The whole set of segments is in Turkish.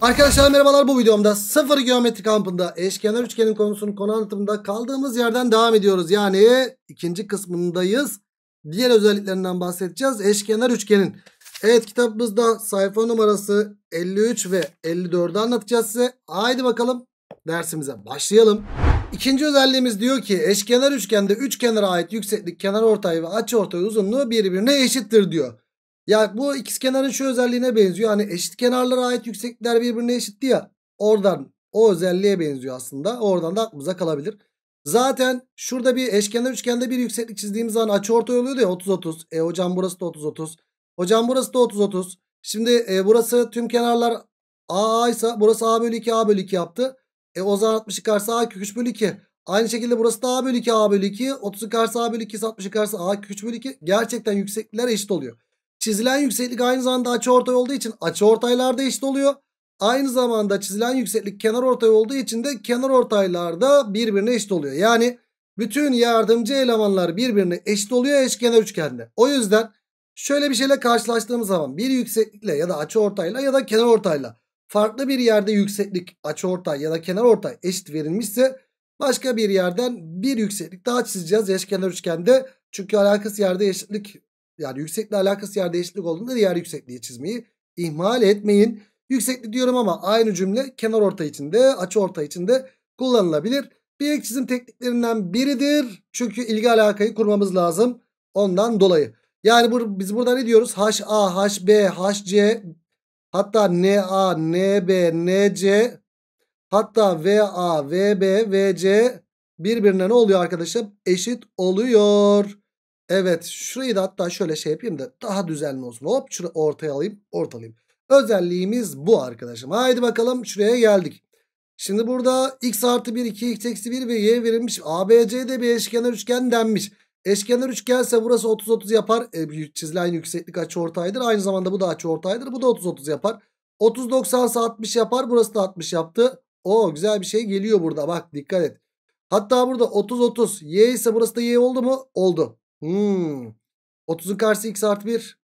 Arkadaşlar merhabalar bu videomda sıfır geometri kampında eşkenar üçgenin konusunun konu anlatımında kaldığımız yerden devam ediyoruz. Yani ikinci kısmındayız. Diğer özelliklerinden bahsedeceğiz. Eşkenar üçgenin. Evet kitabımızda sayfa numarası 53 ve 54'ü anlatacağız size. Haydi bakalım dersimize başlayalım. İkinci özelliğimiz diyor ki eşkenar üçgende üç kenara ait yükseklik, kenar ortayı ve açı ortayı uzunluğu birbirine eşittir diyor. Ya bu ikizkenarın şu özelliğine benziyor. Hani eşit kenarlara ait yükseklikler birbirine eşitti ya. Oradan o özelliğe benziyor aslında. Oradan da aklımıza kalabilir. Zaten şurada bir eşkenar üçgende bir yükseklik çizdiğimiz zaman açıortay oluyordu ya 30-30. E hocam burası da 30-30. Hocam burası da 30-30. Şimdi e, burası tüm kenarlar A ise burası A bölü 2 A bölü 2 yaptı. E o zaman 60 karşı A kök 3 bölü 2. Aynı şekilde burası da A bölü 2 A bölü 2. 30'u karşı A bölü 2 60'ı karşı A kök 3 bölü 2. Gerçekten yükseklikler eşit oluyor. Çizilen yükseklik aynı zamanda açıortay olduğu için açıortaylar da eşit oluyor. Aynı zamanda çizilen yükseklik kenar ortay olduğu için de kenar ortaylar da birbirine eşit oluyor. Yani bütün yardımcı elemanlar birbirine eşit oluyor eşkenar üçgende. O yüzden şöyle bir şeyle karşılaştığımız zaman bir yükseklikle ya da açıortayla ya da kenar ortayla farklı bir yerde yükseklik açıortay ya da kenar ortay eşit verilmişse başka bir yerden bir yükseklik daha çizeceğiz eşkenar üçgende. Çünkü alakası yerde eşitlik yani yüksekle alakası yer değişiklik olduğunda diğer yüksekliği çizmeyi ihmal etmeyin. Yükseklik diyorum ama aynı cümle kenar orta içinde açı orta içinde kullanılabilir. Bir ek çizim tekniklerinden biridir. Çünkü ilgi alakayı kurmamız lazım ondan dolayı. Yani bu, biz burada ne diyoruz? HA, HB, HC hatta NA, NB, NC hatta VA, VB, VC birbirine ne oluyor arkadaşım? Eşit oluyor. Evet şurayı da hatta şöyle şey yapayım da daha düzenli olsun. Hop şurayı ortaya alayım ortalayayım. Özelliğimiz bu arkadaşım. Haydi bakalım şuraya geldik. Şimdi burada x artı 1, 2, x eksi 1 ve y verilmiş. ABC'de bir eşkenar üçgen denmiş. Eşkenar üçgense burası 30-30 yapar. E, çizilen yükseklik açı ortaydır. Aynı zamanda bu da açı ortaydır. Bu da 30-30 yapar. 30-90 ise 60 yapar. Burası da 60 yaptı. O güzel bir şey geliyor burada. Bak dikkat et. Hatta burada 30-30. Y ise burası da Y oldu mu? Oldu. Hmm. 30'un karşısı x artı 1.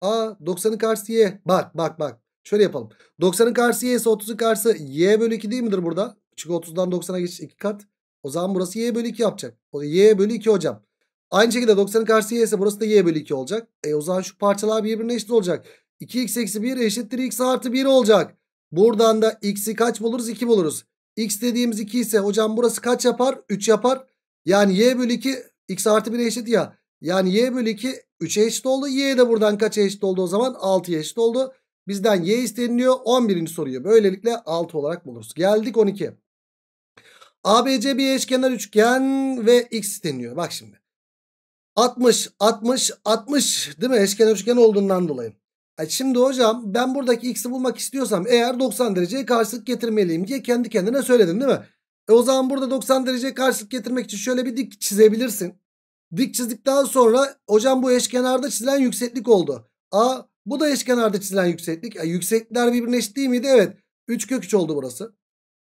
Aa 90'ın karşısı y. Bak bak bak. Şöyle yapalım. 90'ın karşısı y ise 30'un karşısı y bölü 2 değil midir burada? Çünkü 30'dan 90'a geçiş 2 kat. O zaman burası y bölü 2 yapacak. O y bölü 2 hocam. Aynı şekilde 90'ın karşısı y ise burası da y bölü 2 olacak. E o zaman şu parçalar birbirine eşit olacak. 2x eksi 1 eşittir x artı 1 olacak. Buradan da x'i kaç buluruz? 2 buluruz. x dediğimiz 2 ise hocam burası kaç yapar? 3 yapar. Yani y bölü 2 X artı 1'e eşit ya. Yani y bölü 2 3'e eşit oldu. Y de buradan kaç eşit oldu o zaman? 6'ya eşit oldu. Bizden y isteniliyor. 11. soruyu böylelikle 6 olarak buluruz. Geldik 12. ABC bir eşkenar üçgen ve x isteniyor. Bak şimdi. 60, 60, 60 değil mi? Eşkenar üçgen olduğundan dolayı. E şimdi hocam ben buradaki x'i bulmak istiyorsam eğer 90 dereceye karşılık getirmeliyim diye kendi kendine söyledim değil mi? E o zaman burada 90 derece karşılık getirmek için şöyle bir dik çizebilirsin. Dik çizdikten sonra hocam bu eşkenarda çizilen yükseklik oldu. A bu da eşkenarda çizilen yükseklik. E, yükseklikler birbirine eşit değil miydi? Evet. 3 kök 3 oldu burası.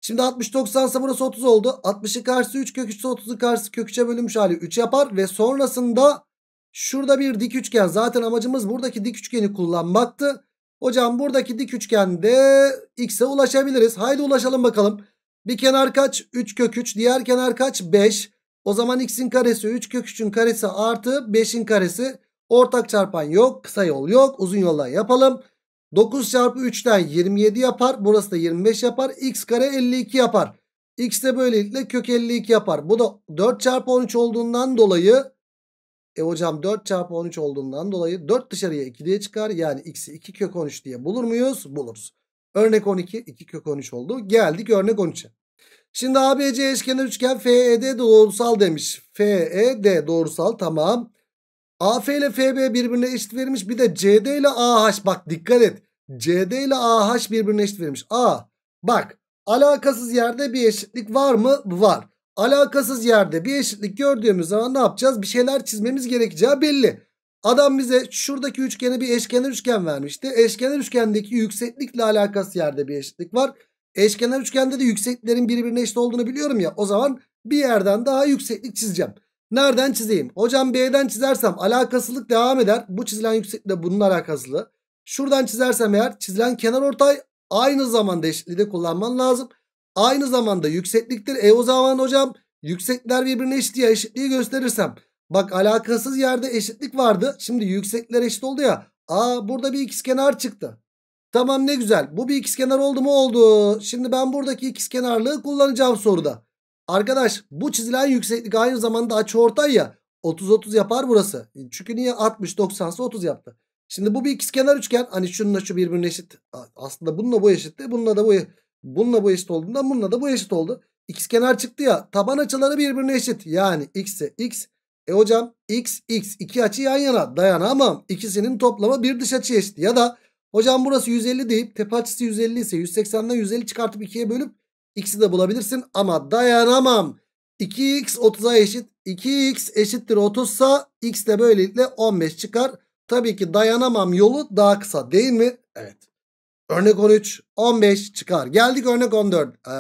Şimdi 60 90 ise burası 30 oldu. 60'ı karşısı 3 kök 3 30'u karşısı kök 3'e bölünmüş hali 3 yapar. Ve sonrasında şurada bir dik üçgen. Zaten amacımız buradaki dik üçgeni kullanmaktı. Hocam buradaki dik üçgende x'e ulaşabiliriz. Haydi ulaşalım bakalım. Bir kenar kaç? 3 kök 3. Diğer kenar kaç? 5. O zaman x'in karesi 3 kök 3'ün karesi artı 5'in karesi. Ortak çarpan yok. Kısa yol yok. Uzun yoldan yapalım. 9 çarpı 3'ten 27 yapar. Burası da 25 yapar. x kare 52 yapar. x de böylelikle kök 52 yapar. Bu da 4 çarpı 13 olduğundan dolayı e hocam 4 çarpı 13 olduğundan dolayı 4 dışarıya 2 diye çıkar. Yani x'i 2 kök 13 diye bulur muyuz? Buluruz. Örnek 12 2 kök 13 oldu. Geldik örnek 13'e. Şimdi ABC eşkenar üçgen FED doğrusal demiş. FED doğrusal tamam. AF ile FB birbirine eşit verilmiş. Bir de CD ile AH bak dikkat et. CD ile AH birbirine eşit verilmiş. A bak alakasız yerde bir eşitlik var mı? Var. Alakasız yerde bir eşitlik gördüğümüz zaman ne yapacağız? Bir şeyler çizmemiz gerekeceği belli. Adam bize şuradaki üçgeni bir eşkenar üçgen vermişti. Eşkenar üçgendeki yükseklikle alakası yerde bir eşitlik var. Eşkenar üçgende de yüksekliklerin birbirine eşit olduğunu biliyorum ya. O zaman bir yerden daha yükseklik çizeceğim. Nereden çizeyim? Hocam B'den çizersem alakasılık devam eder. Bu çizilen yükseklik de bunun alakasızlığı. Şuradan çizersem eğer çizilen kenar ortay aynı zamanda eşitliği de kullanman lazım. Aynı zamanda yüksekliktir. E o zaman hocam yüksekler birbirine eşit diye eşitliği gösterirsem Bak alakasız yerde eşitlik vardı. Şimdi yüksekler eşit oldu ya. Aa burada bir ikizkenar çıktı. Tamam ne güzel. Bu bir ikizkenar oldu mu oldu. Şimdi ben buradaki ikizkenarlığı kullanacağım soruda. Arkadaş bu çizilen yükseklik aynı zamanda açıortay ya. 30-30 yapar burası. Çünkü niye 60-90 ise 30 yaptı. Şimdi bu bir ikizkenar üçgen. Hani şununla şu birbirine eşit. Aslında bununla bu eşitti. Bununla da bu e, bununla bu eşit olduğundan bununla da bu eşit oldu. İkizkenar çıktı ya. Taban açıları birbirine eşit. Yani x'e x e hocam x x iki açı yan yana dayanamam. İkisinin toplamı bir dış açı eşit. Ya da hocam burası 150 deyip tepe açısı 150 ise 180'den 150 çıkartıp 2'ye bölüp x'i de bulabilirsin. Ama dayanamam. 2x 30'a eşit. 2x eşittir 30 sa x de böylelikle 15 çıkar. Tabii ki dayanamam yolu daha kısa değil mi? Evet. Örnek 13 15 çıkar. Geldik örnek 14. Ee,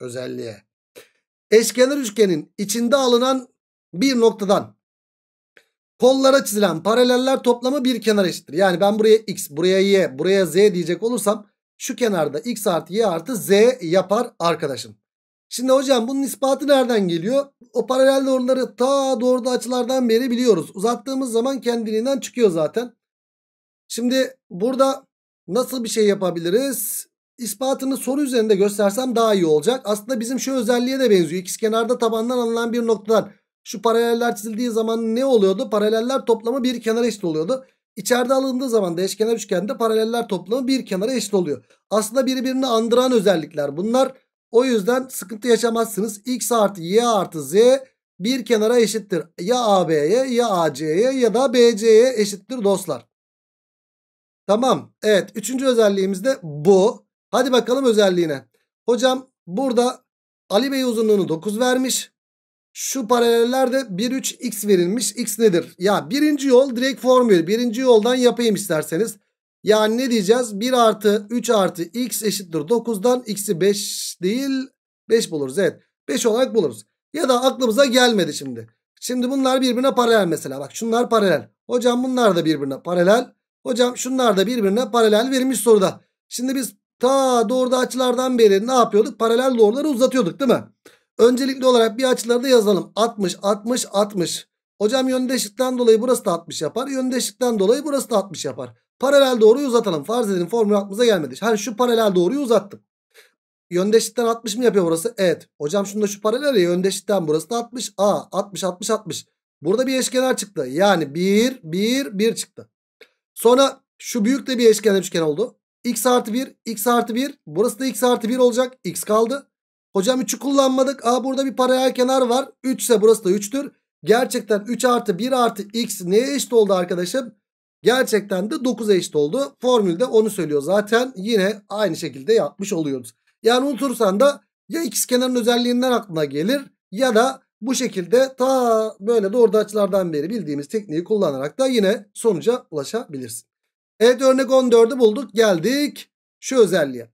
özelliğe. Eşkenar üçgenin içinde alınan bir noktadan kollara çizilen paraleller toplamı bir kenar eşittir. Yani ben buraya x, buraya y, buraya z diyecek olursam şu kenarda x artı y artı z yapar arkadaşım. Şimdi hocam bunun ispatı nereden geliyor? O paralel doğruları ta doğruda açılardan beri biliyoruz. Uzattığımız zaman kendiliğinden çıkıyor zaten. Şimdi burada nasıl bir şey yapabiliriz? İspatını soru üzerinde göstersem daha iyi olacak. Aslında bizim şu özelliğe de benziyor. İkiz kenarda tabandan alınan bir noktadan şu paraleller çizildiği zaman ne oluyordu? Paraleller toplamı bir kenara eşit oluyordu. İçeride alındığı zaman da eşkenar üçgende paraleller toplamı bir kenara eşit oluyor. Aslında birbirini andıran özellikler bunlar. O yüzden sıkıntı yaşamazsınız. X artı Y artı Z bir kenara eşittir. Ya AB'ye ya AC'ye ya da BC'ye eşittir dostlar. Tamam. Evet. Üçüncü özelliğimiz de bu. Hadi bakalım özelliğine. Hocam burada Ali Bey uzunluğunu 9 vermiş. Şu paralellerde 1-3x verilmiş. X nedir? Ya birinci yol direkt formül. Birinci yoldan yapayım isterseniz. Yani ne diyeceğiz? 1 artı 3 artı x eşittir 9'dan x'i 5 değil 5 buluruz. Evet 5 olarak buluruz. Ya da aklımıza gelmedi şimdi. Şimdi bunlar birbirine paralel mesela. Bak şunlar paralel. Hocam bunlar da birbirine paralel. Hocam şunlar da birbirine paralel verilmiş soruda. Şimdi biz ta doğruda açılardan beri ne yapıyorduk? Paralel doğruları uzatıyorduk değil mi? Öncelikli olarak bir açıları da yazalım. 60, 60, 60. Hocam yöndeşlikten dolayı burası da 60 yapar. Yöndeşlikten dolayı burası da 60 yapar. Paralel doğruyu uzatalım. Farz edin formül aklımıza gelmedi. Hani şu paralel doğruyu uzattım. Yöndeşlikten 60 mı yapıyor burası? Evet. Hocam şunda şu paralel ya yöndeşlikten burası da 60. A 60 60 60. Burada bir eşkenar çıktı. Yani 1 1 1 çıktı. Sonra şu büyük de bir eşkenar üçgen oldu. X artı 1 X artı 1 burası da X artı 1 olacak. X kaldı. Hocam 3'ü kullanmadık. Aa burada bir paralel kenar var. 3 ise burası da 3'tür. Gerçekten 3 artı 1 artı x neye eşit oldu arkadaşım? Gerçekten de 9'a eşit oldu. Formülde onu söylüyor zaten. Yine aynı şekilde yapmış oluyoruz. Yani unutursan da ya x kenarın özelliğinden aklına gelir ya da bu şekilde ta böyle doğru açılardan beri bildiğimiz tekniği kullanarak da yine sonuca ulaşabilirsin. Evet örnek 14'ü bulduk geldik şu özelliğe.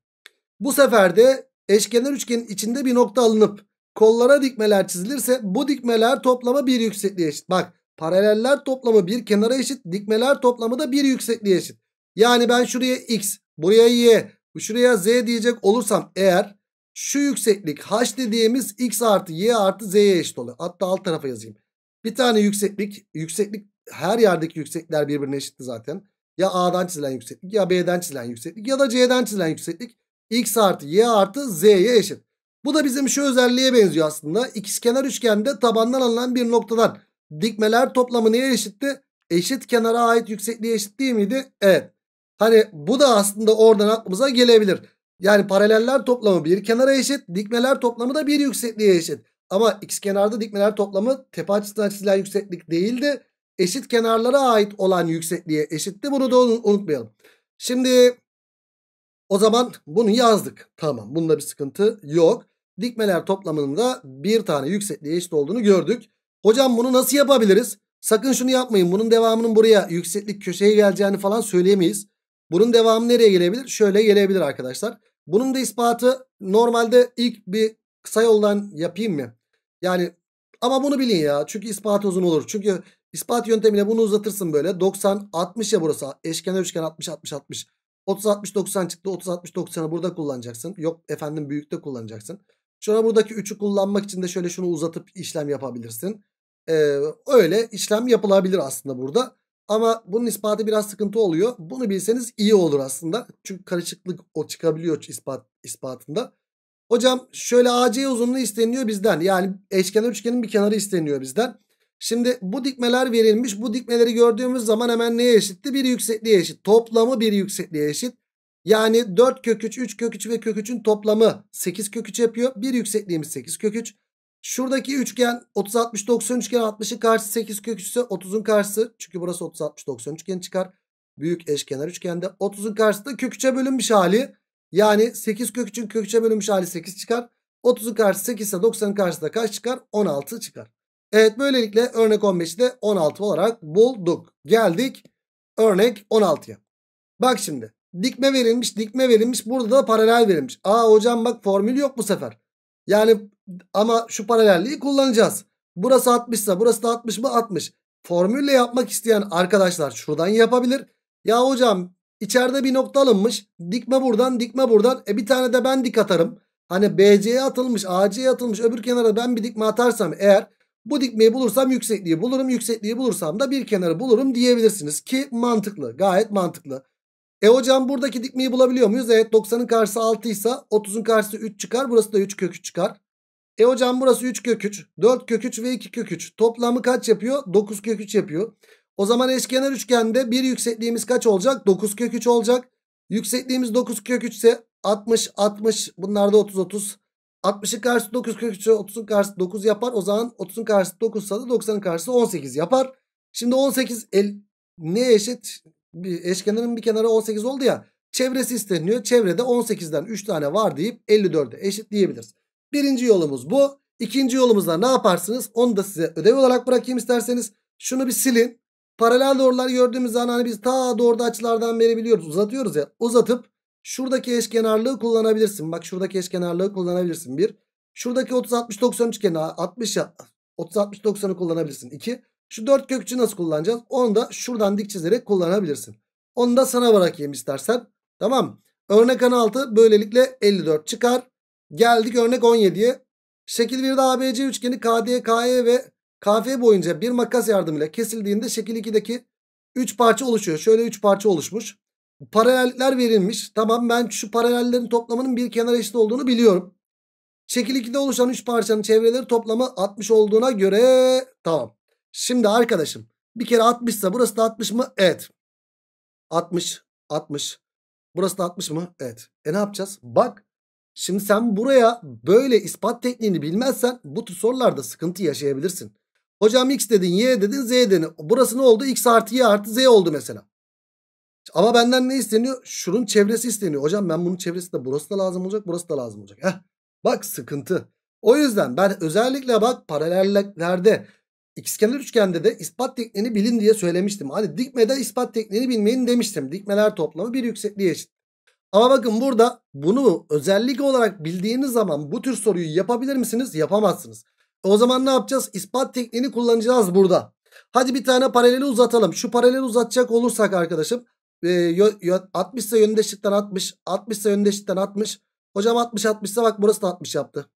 Bu sefer de eşkenar üçgenin içinde bir nokta alınıp kollara dikmeler çizilirse bu dikmeler toplamı bir yüksekliğe eşit. Bak paraleller toplamı bir kenara eşit dikmeler toplamı da bir yüksekliğe eşit. Yani ben şuraya x buraya y şuraya z diyecek olursam eğer şu yükseklik h dediğimiz x artı y artı z'ye eşit oluyor. Hatta alt tarafa yazayım. Bir tane yükseklik yükseklik her yerdeki yükseklikler birbirine eşitti zaten. Ya A'dan çizilen yükseklik ya B'den çizilen yükseklik ya da C'den çizilen yükseklik x artı y artı z'ye eşit. Bu da bizim şu özelliğe benziyor aslında. İkizkenar üçgende tabandan alınan bir noktadan dikmeler toplamı neye eşitti? Eşit kenara ait yüksekliğe eşit değil miydi? Evet. Hani bu da aslında oradan aklımıza gelebilir. Yani paraleller toplamı bir kenara eşit. Dikmeler toplamı da bir yüksekliğe eşit. Ama x kenarda dikmeler toplamı tepe açısından çizilen yükseklik değildi. Eşit kenarlara ait olan yüksekliğe eşitti. Bunu da unutmayalım. Şimdi o zaman bunu yazdık. Tamam bunda bir sıkıntı yok. Dikmeler toplamında bir tane yüksekliğe eşit olduğunu gördük. Hocam bunu nasıl yapabiliriz? Sakın şunu yapmayın. Bunun devamının buraya yükseklik köşeye geleceğini falan söyleyemeyiz. Bunun devamı nereye gelebilir? Şöyle gelebilir arkadaşlar. Bunun da ispatı normalde ilk bir kısa yoldan yapayım mı? Yani ama bunu bilin ya. Çünkü ispat uzun olur. Çünkü ispat yöntemiyle bunu uzatırsın böyle. 90 60 ya burası. Eşkenar üçgen 60 60 60. 30-60-90 çıktı. 30-60-90'ı burada kullanacaksın. Yok efendim büyükte kullanacaksın. Sonra buradaki 3'ü kullanmak için de şöyle şunu uzatıp işlem yapabilirsin. Ee, öyle işlem yapılabilir aslında burada. Ama bunun ispatı biraz sıkıntı oluyor. Bunu bilseniz iyi olur aslında. Çünkü karışıklık o çıkabiliyor ispat, ispatında. Hocam şöyle AC uzunluğu isteniyor bizden. Yani eşkenar üçgenin bir kenarı isteniyor bizden. Şimdi bu dikmeler verilmiş. Bu dikmeleri gördüğümüz zaman hemen neye eşitti? Bir yüksekliğe eşit. Toplamı bir yüksekliğe eşit. Yani 4 kök 3, 3 kök 3 ve kök 3'ün toplamı 8 kök 3 yapıyor. Bir yüksekliğimiz 8 kök 3. Şuradaki üçgen 30 60 90 üçgen 60'ın karşısı 8 kök 3 ise 30'un karşısı çünkü burası 30 60 90 üçgen çıkar. Büyük eşkenar üçgende 30'un karşısı da kök 3'e bölünmüş hali. Yani 8 kök 3'ün kök 3'e bölünmüş hali 8 çıkar. 30'un karşısı 8 ise 90'ın karşısı da kaç çıkar? 16 çıkar. Evet böylelikle örnek 15'i de 16 olarak bulduk. Geldik örnek 16'ya. Bak şimdi dikme verilmiş dikme verilmiş burada da paralel verilmiş. Aa hocam bak formül yok bu sefer. Yani ama şu paralelliği kullanacağız. Burası 60 ise burası da 60 mı 60. Formülle yapmak isteyen arkadaşlar şuradan yapabilir. Ya hocam içeride bir nokta alınmış. Dikme buradan dikme buradan. E bir tane de ben dik atarım. Hani BC'ye atılmış AC'ye atılmış öbür kenara ben bir dikme atarsam eğer bu dikmeyi bulursam yüksekliği bulurum. Yüksekliği bulursam da bir kenarı bulurum diyebilirsiniz. Ki mantıklı. Gayet mantıklı. E hocam buradaki dikmeyi bulabiliyor muyuz? Evet 90'ın karşısı 6 ise 30'un karşısı 3 çıkar. Burası da 3 kök 3 çıkar. E hocam burası 3 kök 3. 4 kök 3 ve 2 kök 3. Toplamı kaç yapıyor? 9 kök 3 yapıyor. O zaman eşkenar üçgende bir yüksekliğimiz kaç olacak? 9 kök 3 olacak. Yüksekliğimiz 9 kök 3 ise 60 60 bunlar da 30 30 60'ın karşısı 9, 43'ü 30'un karşısı 9 yapar. O zaman 30'un karşısı 9 ise 90'ın karşısı 18 yapar. Şimdi 18 el, ne eşit? Bir eşkenarın bir kenarı 18 oldu ya. Çevresi isteniyor. Çevrede 18'den 3 tane var deyip 54'e eşit diyebiliriz. Birinci yolumuz bu. İkinci yolumuzda ne yaparsınız? Onu da size ödev olarak bırakayım isterseniz. Şunu bir silin. Paralel doğrular gördüğümüz zaman hani biz ta doğruda açılardan beri biliyoruz. Uzatıyoruz ya. Uzatıp Şuradaki eşkenarlığı kullanabilirsin. Bak şuradaki eşkenarlığı kullanabilirsin. 1. Şuradaki 30-60-90 üçgeni 60 30-60-90'ı kullanabilirsin. 2. Şu dört kökçü nasıl kullanacağız? Onu da şuradan dik çizerek kullanabilirsin. Onu da sana bırakayım istersen. Tamam. Örnek 16 böylelikle 54 çıkar. Geldik örnek 17'ye. Şekil 1'de ABC üçgeni KD, KE ve KF boyunca bir makas yardımıyla kesildiğinde şekil 2'deki 3 parça oluşuyor. Şöyle 3 parça oluşmuş paraleller verilmiş. Tamam ben şu paralellerin toplamının bir kenar eşit olduğunu biliyorum. Şekil 2'de oluşan 3 parçanın çevreleri toplamı 60 olduğuna göre tamam. Şimdi arkadaşım bir kere 60 ise burası da 60 mı? Evet. 60, 60. Burası da 60 mı? Evet. E ne yapacağız? Bak şimdi sen buraya böyle ispat tekniğini bilmezsen bu tür sorularda sıkıntı yaşayabilirsin. Hocam x dedin, y dedin, z dedin. Burası ne oldu? x artı y artı z oldu mesela. Ama benden ne isteniyor? Şunun çevresi isteniyor. Hocam ben bunun çevresinde burası da lazım olacak, burası da lazım olacak. Heh, bak sıkıntı. O yüzden ben özellikle bak paralellerde, ikizkenar üçgende de ispat tekniğini bilin diye söylemiştim. Hani dikmede ispat tekniğini bilmeyin demiştim. Dikmeler toplamı bir yüksekliğe eşit. Ama bakın burada bunu özellik olarak bildiğiniz zaman bu tür soruyu yapabilir misiniz? Yapamazsınız. O zaman ne yapacağız? İspat tekniğini kullanacağız burada. Hadi bir tane paraleli uzatalım. Şu paraleli uzatacak olursak arkadaşım e, 60 ise yönünde eşitlikten 60. 60 ise yönünde eşitlikten 60. Hocam 60 60 ise bak burası da 60 yaptı.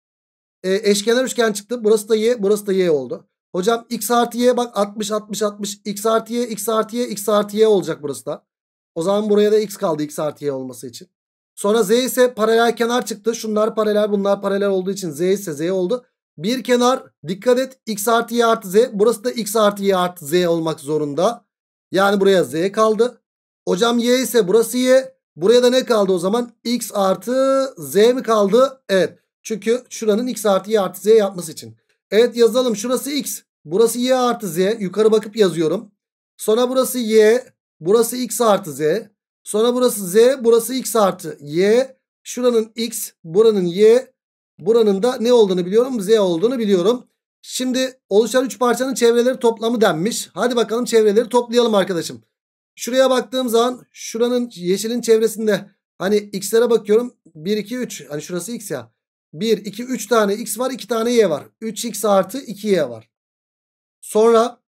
E, eşkenar üçgen çıktı. Burası da y. Burası da y oldu. Hocam x artı y bak 60 60 60. x artı y x artı y x artı y olacak burası da. O zaman buraya da x kaldı x artı y olması için. Sonra z ise paralel kenar çıktı. Şunlar paralel bunlar paralel olduğu için z ise z oldu. Bir kenar dikkat et x artı y artı z. Burası da x artı y artı z olmak zorunda. Yani buraya z kaldı. Hocam y ise burası y. Buraya da ne kaldı o zaman? X artı z mi kaldı? Evet. Çünkü şuranın x artı y artı z yapması için. Evet yazalım. Şurası x. Burası y artı z. Yukarı bakıp yazıyorum. Sonra burası y. Burası x artı z. Sonra burası z. Burası x artı y. Şuranın x. Buranın y. Buranın da ne olduğunu biliyorum. Z olduğunu biliyorum. Şimdi oluşan 3 parçanın çevreleri toplamı denmiş. Hadi bakalım çevreleri toplayalım arkadaşım. Şuraya baktığım zaman şuranın yeşilin çevresinde hani x'lere bakıyorum. 1, 2, 3. Hani şurası x ya. 1, 2, 3 tane x var. 2 tane y var. 3x artı 2y var. Sonra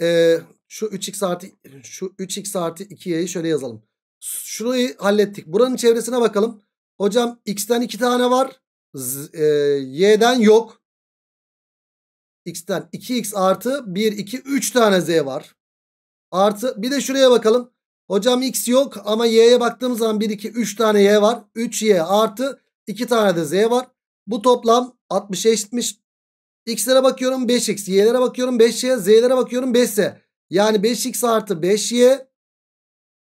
e, şu 3x artı şu 3x artı 2y'yi şöyle yazalım. Şurayı hallettik. Buranın çevresine bakalım. Hocam x'ten 2 tane var. Z, e, y'den yok. x'ten 2x artı 1, 2, 3 tane z var. Artı bir de şuraya bakalım. Hocam x yok ama y'ye baktığımız zaman 1, 2, 3 tane y var. 3y artı 2 tane de z var. Bu toplam 60'a eşitmiş. X'lere bakıyorum 5x. Y'lere bakıyorum 5y. Z'lere bakıyorum 5z. Yani 5x artı 5y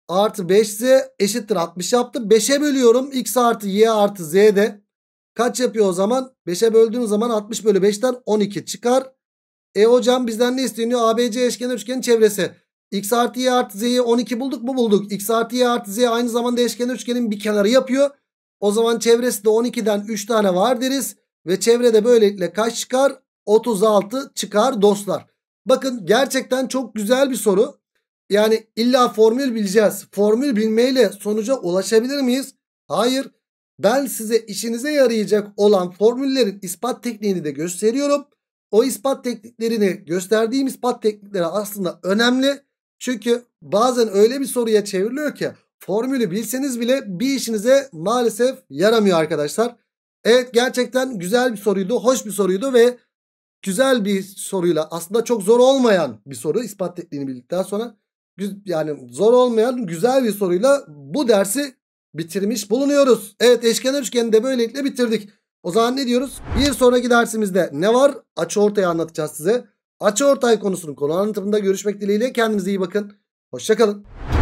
artı 5z eşittir 60 yaptı. 5'e bölüyorum. x artı y artı z de kaç yapıyor o zaman? 5'e böldüğün zaman 60 bölü 5'ten 12 çıkar. E hocam bizden ne isteniyor? ABC eşkenar üçgenin çevresi. X artı Y artı Z'yi 12 bulduk mu bulduk. X artı Y artı Z aynı zamanda eşkenar üçgenin bir kenarı yapıyor. O zaman çevresi de 12'den 3 tane var deriz. Ve çevrede böylelikle kaç çıkar? 36 çıkar dostlar. Bakın gerçekten çok güzel bir soru. Yani illa formül bileceğiz. Formül bilmeyle sonuca ulaşabilir miyiz? Hayır. Ben size işinize yarayacak olan formüllerin ispat tekniğini de gösteriyorum. O ispat tekniklerini gösterdiğim ispat teknikleri aslında önemli. Çünkü bazen öyle bir soruya çevriliyor ki formülü bilseniz bile bir işinize maalesef yaramıyor arkadaşlar. Evet gerçekten güzel bir soruydu, hoş bir soruydu ve güzel bir soruyla aslında çok zor olmayan bir soru ispat ettiğini bildikten sonra yani zor olmayan güzel bir soruyla bu dersi bitirmiş bulunuyoruz. Evet eşkenar üçgeni de böylelikle bitirdik. O zaman ne diyoruz? Bir sonraki dersimizde ne var? Açı ortaya anlatacağız size. Açı ortay konusunun konu anlatımında görüşmek dileğiyle kendinize iyi bakın. Hoşçakalın.